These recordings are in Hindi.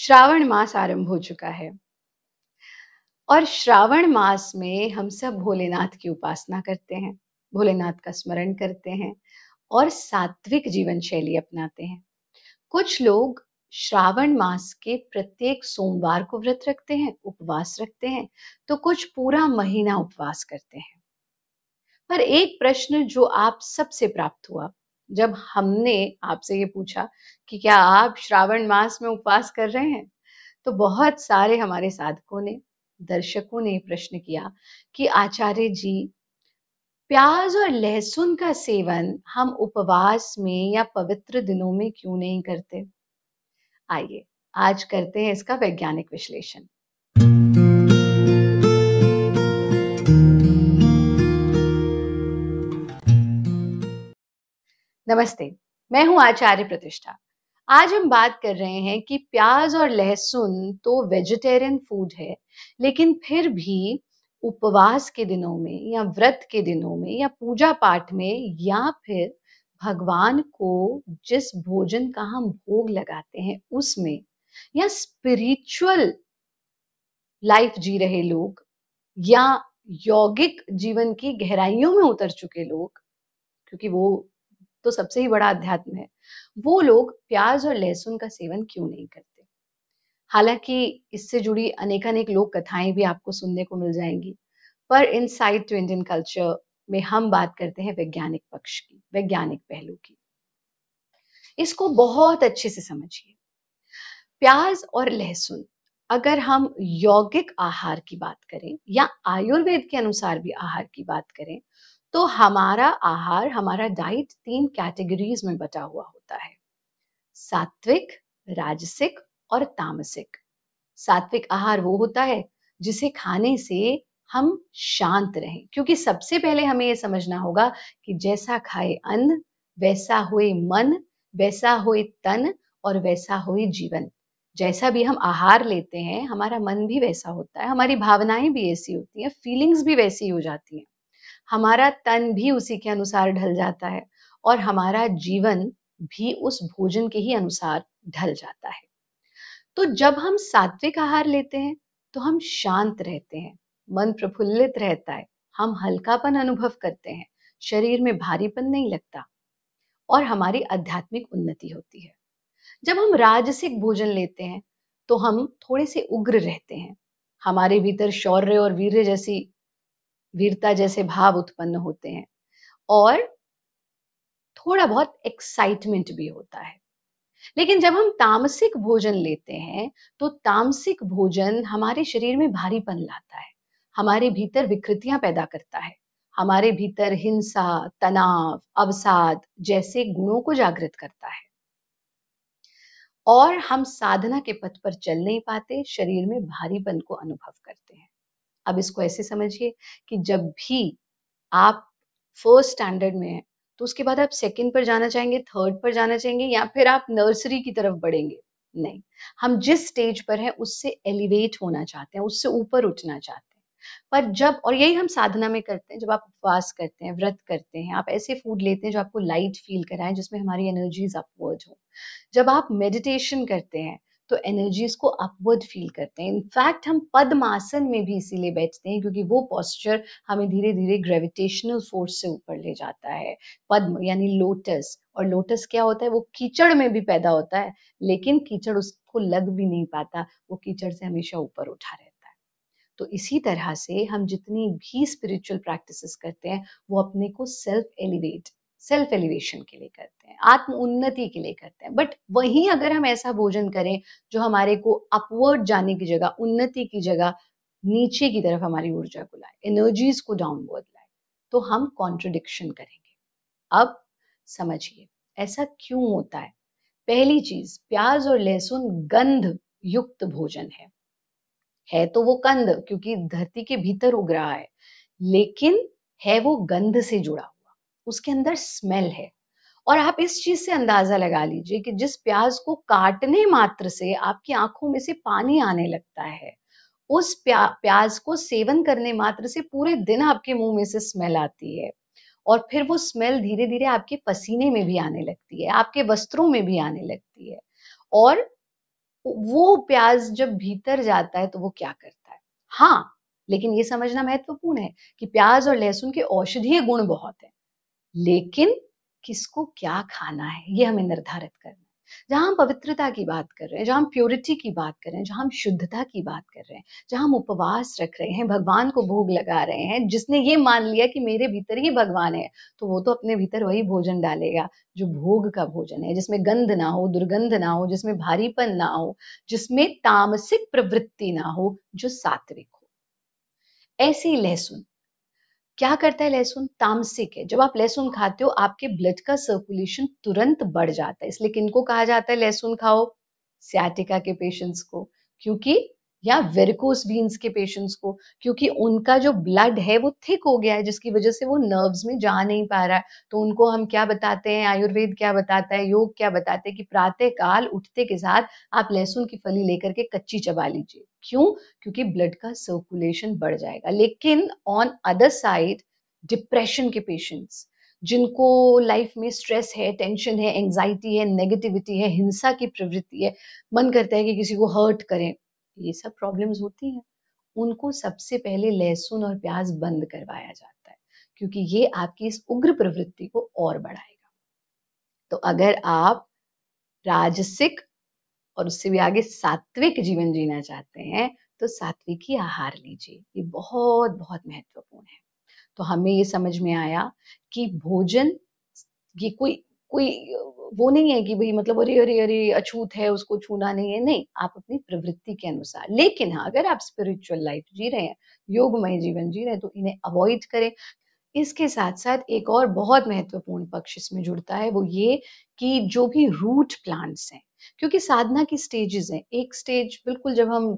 श्रावण मास आरंभ हो चुका है और श्रावण मास में हम सब भोलेनाथ की उपासना करते हैं भोलेनाथ का स्मरण करते हैं और सात्विक जीवन शैली अपनाते हैं कुछ लोग श्रावण मास के प्रत्येक सोमवार को व्रत रखते हैं उपवास रखते हैं तो कुछ पूरा महीना उपवास करते हैं पर एक प्रश्न जो आप सबसे प्राप्त हुआ जब हमने आपसे ये पूछा कि क्या आप श्रावण मास में उपवास कर रहे हैं तो बहुत सारे हमारे साधकों ने दर्शकों ने प्रश्न किया कि आचार्य जी प्याज और लहसुन का सेवन हम उपवास में या पवित्र दिनों में क्यों नहीं करते आइए आज करते हैं इसका वैज्ञानिक विश्लेषण नमस्ते मैं हूं आचार्य प्रतिष्ठा आज हम बात कर रहे हैं कि प्याज और लहसुन तो वेजिटेरियन फूड है लेकिन फिर भी उपवास के दिनों में या व्रत के दिनों में या पूजा पाठ में या फिर भगवान को जिस भोजन का हम भोग लगाते हैं उसमें या स्पिरिचुअल लाइफ जी रहे लोग या यौगिक जीवन की गहराइयों में उतर चुके लोग क्योंकि वो तो सबसे ही बड़ा अध्यात्म है वो लोग प्याज और लहसुन का सेवन क्यों नहीं करते हालांकि इससे जुड़ी अनेकानेक लोक कथाएं भी आपको सुनने को मिल जाएंगी पर inside to Indian culture में हम बात करते हैं वैज्ञानिक पक्ष की वैज्ञानिक पहलू की इसको बहुत अच्छे से समझिए प्याज और लहसुन अगर हम यौगिक आहार की बात करें या आयुर्वेद के अनुसार भी आहार की बात करें तो हमारा आहार हमारा डाइट तीन कैटेगरीज में बटा हुआ होता है सात्विक राजसिक और तामसिक सात्विक आहार वो होता है जिसे खाने से हम शांत रहें क्योंकि सबसे पहले हमें यह समझना होगा कि जैसा खाए अन्न वैसा हुए मन वैसा हुए तन और वैसा हुए जीवन जैसा भी हम आहार लेते हैं हमारा मन भी वैसा होता है हमारी भावनाएं भी ऐसी होती हैं फीलिंग्स भी वैसी हो जाती हैं हमारा तन भी उसी के अनुसार ढल जाता है और हमारा जीवन भी उस भोजन के ही अनुसार ढल जाता है तो जब हम सात्विक आहार लेते हैं तो हम शांत रहते हैं मन प्रफुल्लित रहता है हम हल्कापन अनुभव करते हैं शरीर में भारीपन नहीं लगता और हमारी आध्यात्मिक उन्नति होती है जब हम राजसिक भोजन लेते हैं तो हम थोड़े से उग्र रहते हैं हमारे भीतर शौर्य और वीर्य जैसी वीरता जैसे भाव उत्पन्न होते हैं और थोड़ा बहुत एक्साइटमेंट भी होता है लेकिन जब हम तामसिक भोजन लेते हैं तो तामसिक भोजन हमारे शरीर में भारीपन लाता है हमारे भीतर विकृतियां पैदा करता है हमारे भीतर हिंसा तनाव अवसाद जैसे गुणों को जागृत करता है और हम साधना के पथ पर चल नहीं पाते शरीर में भारीपन को अनुभव करते हैं अब इसको ऐसे समझिए कि जब भी आप फर्स्ट स्टैंडर्ड में है तो उसके बाद आप सेकंड पर जाना चाहेंगे थर्ड पर जाना चाहेंगे या फिर आप नर्सरी की तरफ बढ़ेंगे नहीं हम जिस स्टेज पर है उससे एलिवेट होना चाहते हैं उससे ऊपर उठना चाहते हैं पर जब और यही हम साधना में करते हैं जब आप उपवास करते हैं व्रत करते हैं आप ऐसे फूड लेते हैं जो आपको लाइट फील कराएं जिसमें हमारी एनर्जीज अपवर्ड हो जब आप मेडिटेशन करते हैं तो एनर्जीज को अपवर्ड फील करते हैं इनफैक्ट हम पद्मासन में भी इसीलिए बैठते हैं क्योंकि वो पॉस्चर हमें धीरे धीरे ग्रेविटेशनल फोर्स से ऊपर ले जाता है पद्म यानी लोटस और लोटस क्या होता है वो कीचड़ में भी पैदा होता है लेकिन कीचड़ उसको लग भी नहीं पाता वो कीचड़ से हमेशा ऊपर उठा रहता है तो इसी तरह से हम जितनी भी स्पिरिचुअल प्रैक्टिसेस करते हैं वो अपने को सेल्फ एलिवेट सेल्फ एलिवेशन के लिए करते हैं आत्म उन्नति के लिए करते हैं बट वहीं अगर हम ऐसा भोजन करें जो हमारे को अपवर्ड जाने की जगह उन्नति की जगह नीचे की तरफ हमारी ऊर्जा को लाए एनर्जीज को डाउनवर्ड लाए तो हम कॉन्ट्रोडिक्शन करेंगे अब समझिए ऐसा क्यों होता है पहली चीज प्याज और लहसुन गंध युक्त भोजन है है तो वो कंद क्योंकि धरती के भीतर उग रहा है लेकिन है वो गंध से जुड़ा उसके अंदर स्मेल है और आप इस चीज से अंदाजा लगा लीजिए कि जिस प्याज को काटने मात्र से आपकी आंखों में से पानी आने लगता है उस प्या, प्याज को सेवन करने मात्र से पूरे दिन आपके मुंह में से स्मेल आती है और फिर वो स्मेल धीरे धीरे आपके पसीने में भी आने लगती है आपके वस्त्रों में भी आने लगती है और वो प्याज जब भीतर जाता है तो वो क्या करता है हाँ लेकिन ये समझना महत्वपूर्ण है कि प्याज और लहसुन के औषधीय गुण बहुत है लेकिन किसको क्या खाना है ये हमें निर्धारित करना है जहां हम पवित्रता की बात कर रहे हैं जहां हम प्योरिटी की बात कर रहे हैं जहां हम शुद्धता की बात कर रहे हैं जहां हम उपवास रख रहे हैं भगवान को भोग लगा रहे हैं जिसने ये मान लिया कि मेरे भीतर ही भगवान है तो वो तो अपने भीतर वही भोजन डालेगा जो भोग का भोजन है जिसमें गंध ना हो दुर्गंध ना हो जिसमें भारीपन ना हो जिसमें तामसिक प्रवृत्ति ना हो जो सात्विक हो ऐसी लहसुन क्या करता है लहसुन तामसिक है जब आप लहसुन खाते हो आपके ब्लड का सर्कुलेशन तुरंत बढ़ जाता है इसलिए किनको कहा जाता है लहसुन खाओ सियाटिका के पेशेंट्स को क्योंकि या वेरिकोस बीन्स के पेशेंट्स को क्योंकि उनका जो ब्लड है वो थिक हो गया है जिसकी वजह से वो नर्व्स में जा नहीं पा रहा है तो उनको हम क्या बताते हैं आयुर्वेद क्या बताता है योग क्या बताते हैं कि प्रातः काल उठते के साथ आप लहसुन की फली लेकर के कच्ची चबा लीजिए क्यों क्योंकि ब्लड का सर्कुलेशन बढ़ जाएगा लेकिन ऑन अदर साइड डिप्रेशन के पेशेंट्स जिनको लाइफ में स्ट्रेस है टेंशन है एंजाइटी है नेगेटिविटी है हिंसा की प्रवृत्ति है मन करता है कि किसी को हर्ट करें ये सब प्रॉब्लम्स होती हैं उनको सबसे पहले लहसुन और प्याज बंद करवाया जाता है क्योंकि ये आपकी इस उग्र प्रवृत्ति को और बढ़ाएगा तो अगर आप राजसिक और उससे भी आगे सात्विक जीवन जीना चाहते हैं तो सात्विक ही आहार लीजिए ये बहुत बहुत महत्वपूर्ण है तो हमें ये समझ में आया कि भोजन ये कोई कोई वो नहीं है कि भाई मतलब अरे अरे अरे अछूत है उसको छूना नहीं है नहीं आप अपनी प्रवृत्ति के अनुसार लेकिन हाँ अगर आप स्पिरिचुअल लाइफ जी रहे हैं योगमय जीवन जी रहे हैं तो इन्हें अवॉइड करें इसके साथ साथ एक और बहुत महत्वपूर्ण पक्ष इसमें जुड़ता है वो ये कि जो भी रूट प्लांट्स हैं क्योंकि साधना की स्टेजेस हैं एक स्टेज बिल्कुल जब हम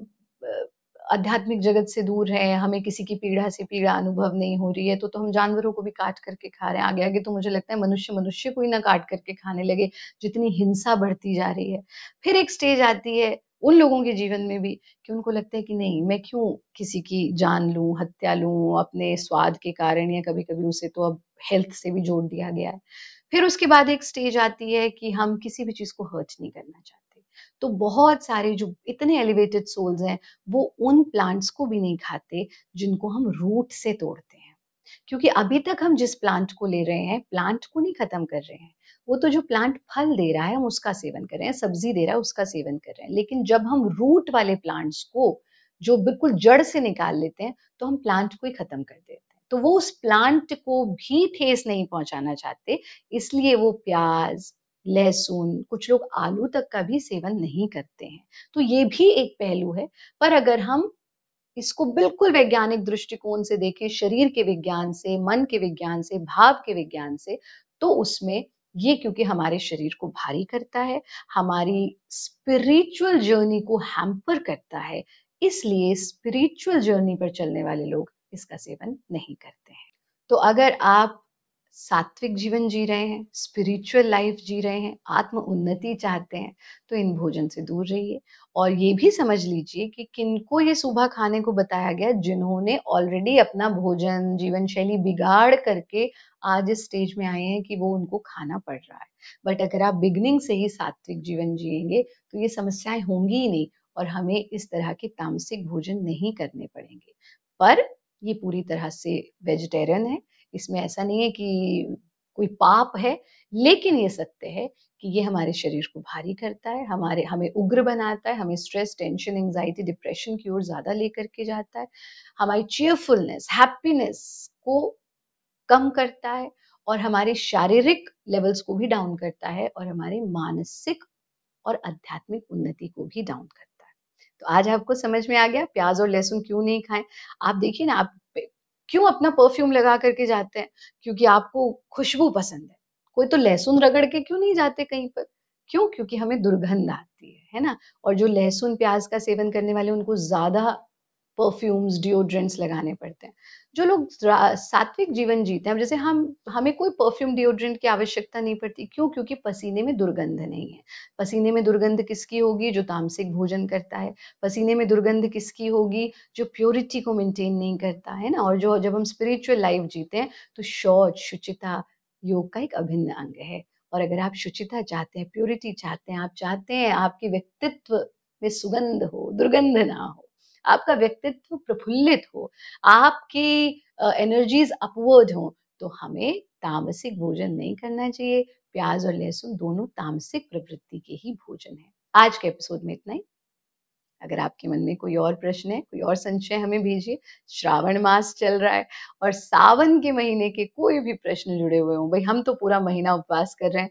आध्यात्मिक जगत से दूर है हमें किसी की पीड़ा से पीड़ा अनुभव नहीं हो रही है तो तो हम जानवरों को भी काट करके खा रहे हैं आगे आगे तो मुझे लगता है मनुष्य मनुष्य को ही ना काट करके खाने लगे जितनी हिंसा बढ़ती जा रही है फिर एक स्टेज आती है उन लोगों के जीवन में भी कि उनको लगता है कि नहीं मैं क्यों किसी की जान लूं हत्या लूं अपने स्वाद के कारण या कभी कभी उसे तो अब हेल्थ से भी जोड़ दिया गया है फिर उसके बाद एक स्टेज आती है कि हम किसी भी चीज को हर्ट नहीं करना चाहते तो बहुत सारे जो इतने एलिवेटेड सोल्स हैं वो उन प्लांट्स को भी नहीं खाते जिनको हम रूट से तोड़ते हैं क्योंकि अभी तक हम जिस प्लांट को ले रहे हैं प्लांट को नहीं खत्म कर रहे हैं वो तो जो प्लांट फल दे रहा है हम उसका सेवन कर रहे हैं सब्जी दे रहा है उसका सेवन कर रहे हैं लेकिन जब हम रूट वाले प्लांट्स को जो बिल्कुल जड़ से निकाल लेते हैं तो हम प्लांट को ही खत्म कर देते हैं तो वो उस प्लांट को भी ठेस नहीं पहुंचाना चाहते इसलिए वो प्याज लहसुन कुछ लोग आलू तक का भी सेवन नहीं करते हैं तो ये भी एक पहलू है पर अगर हम इसको बिल्कुल वैज्ञानिक दृष्टिकोण से देखें शरीर के विज्ञान से मन के विज्ञान से भाव के विज्ञान से तो उसमें ये क्योंकि हमारे शरीर को भारी करता है हमारी स्पिरिचुअल जर्नी को हैम्पर करता है इसलिए स्पिरिचुअल जर्नी पर चलने वाले लोग इसका सेवन नहीं करते हैं तो अगर आप सात्विक जीवन जी रहे हैं स्पिरिचुअल लाइफ जी रहे हैं आत्म उन्नति चाहते हैं तो इन भोजन से दूर रहिए और ये भी समझ लीजिए कि किनको ये सुबह खाने को बताया गया जिन्होंने ऑलरेडी अपना भोजन जीवन शैली बिगाड़ करके आज इस स्टेज में आए हैं कि वो उनको खाना पड़ रहा है बट अगर आप बिगनिंग से ही सात्विक जीवन जियेंगे तो ये समस्याएं होंगी ही नहीं और हमें इस तरह के तामसिक भोजन नहीं करने पड़ेंगे पर ये पूरी तरह से वेजिटेरियन है इसमें ऐसा नहीं है कि कोई पाप है लेकिन ये सत्य है कि ये हमारे शरीर को भारी करता है हमारे हमें उग्र बनाता है हमें स्ट्रेस टेंशन एंजाइटी डिप्रेशन की ओर ज़्यादा लेकर के जाता है हमारी चेयरफुलनेस हैप्पीनेस को कम करता है और हमारे शारीरिक लेवल्स को भी डाउन करता है और हमारे मानसिक और आध्यात्मिक उन्नति को भी डाउन करता है तो आज आपको समझ में आ गया प्याज और लहसुन क्यों नहीं खाएं आप देखिए ना आप क्यों अपना परफ्यूम लगा करके जाते हैं क्योंकि आपको खुशबू पसंद है कोई तो लहसुन रगड़ के क्यों नहीं जाते कहीं पर क्यों क्योंकि हमें दुर्गंध आती है है ना और जो लहसुन प्याज का सेवन करने वाले उनको ज्यादा परफ्यूम्स डिओड्रेंट्स लगाने पड़ते हैं जो लोग सात्विक जीवन जीते हैं जैसे हम हमें कोई परफ्यूम डिओड्रेंट की आवश्यकता नहीं पड़ती क्यों क्योंकि पसीने में दुर्गंध नहीं है पसीने में दुर्गंध किसकी होगी जो तामसिक भोजन करता है पसीने में दुर्गंध किसकी होगी जो प्योरिटी को मेंटेन नहीं करता है ना और जो जब हम स्पिरिचुअल लाइफ जीते हैं तो शौच शुचिता योग का एक अभिन्न अंग है और अगर आप शुचिता चाहते हैं प्योरिटी चाहते हैं आप चाहते हैं आपके व्यक्तित्व में सुगंध हो दुर्गंध ना हो आपका व्यक्तित्व प्रफुल्लित हो आपकी एनर्जीज अपवर्ड हो तो हमें तामसिक भोजन नहीं करना चाहिए प्याज और लहसुन दोनों तामसिक प्रवृत्ति के ही भोजन है आज के एपिसोड में इतना ही अगर आपके मन में कोई और प्रश्न है कोई और संशय हमें भेजिए श्रावण मास चल रहा है और सावन के महीने के कोई भी प्रश्न जुड़े हुए हों भाई हम तो पूरा महीना उपवास कर रहे हैं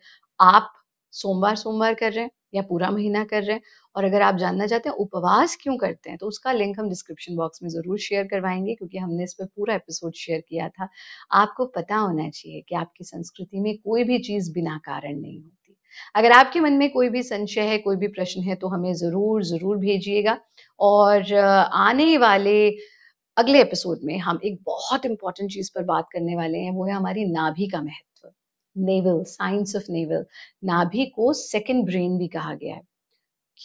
आप सोमवार सोमवार कर रहे हैं या पूरा महीना कर रहे हैं और अगर आप जानना चाहते हैं उपवास क्यों करते हैं तो उसका लिंक हम डिस्क्रिप्शन बॉक्स में ज़रूर शेयर करवाएंगे क्योंकि हमने इस पर पूरा एपिसोड शेयर किया था आपको पता होना चाहिए कि आपकी संस्कृति में कोई भी चीज़ बिना कारण नहीं होती अगर आपके मन में कोई भी संशय है कोई भी प्रश्न है तो हमें ज़रूर ज़रूर भेजिएगा और आने वाले अगले एपिसोड में हम एक बहुत इंपॉर्टेंट चीज़ पर बात करने वाले हैं वो है हमारी नाभि का महत्व नेवल साइंस ऑफ नेवल नाभि को सेकेंड ब्रेन भी कहा गया है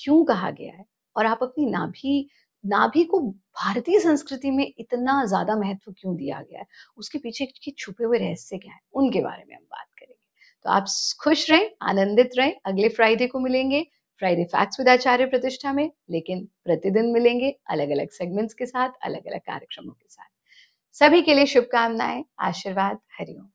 क्यों कहा गया है और आप अपनी नाभि नाभि को भारतीय संस्कृति में इतना ज्यादा महत्व क्यों दिया गया है उसके पीछे के छुपे हुए रहस्य क्या है उनके बारे में हम बात करेंगे तो आप खुश रहें आनंदित रहें अगले फ्राइडे को मिलेंगे फ्राइडे फैक्ट्स विद आचार्य प्रतिष्ठा में लेकिन प्रतिदिन मिलेंगे अलग अलग सेगमेंट्स के साथ अलग अलग कार्यक्रमों के साथ सभी के लिए शुभकामनाएं आशीर्वाद हरिओम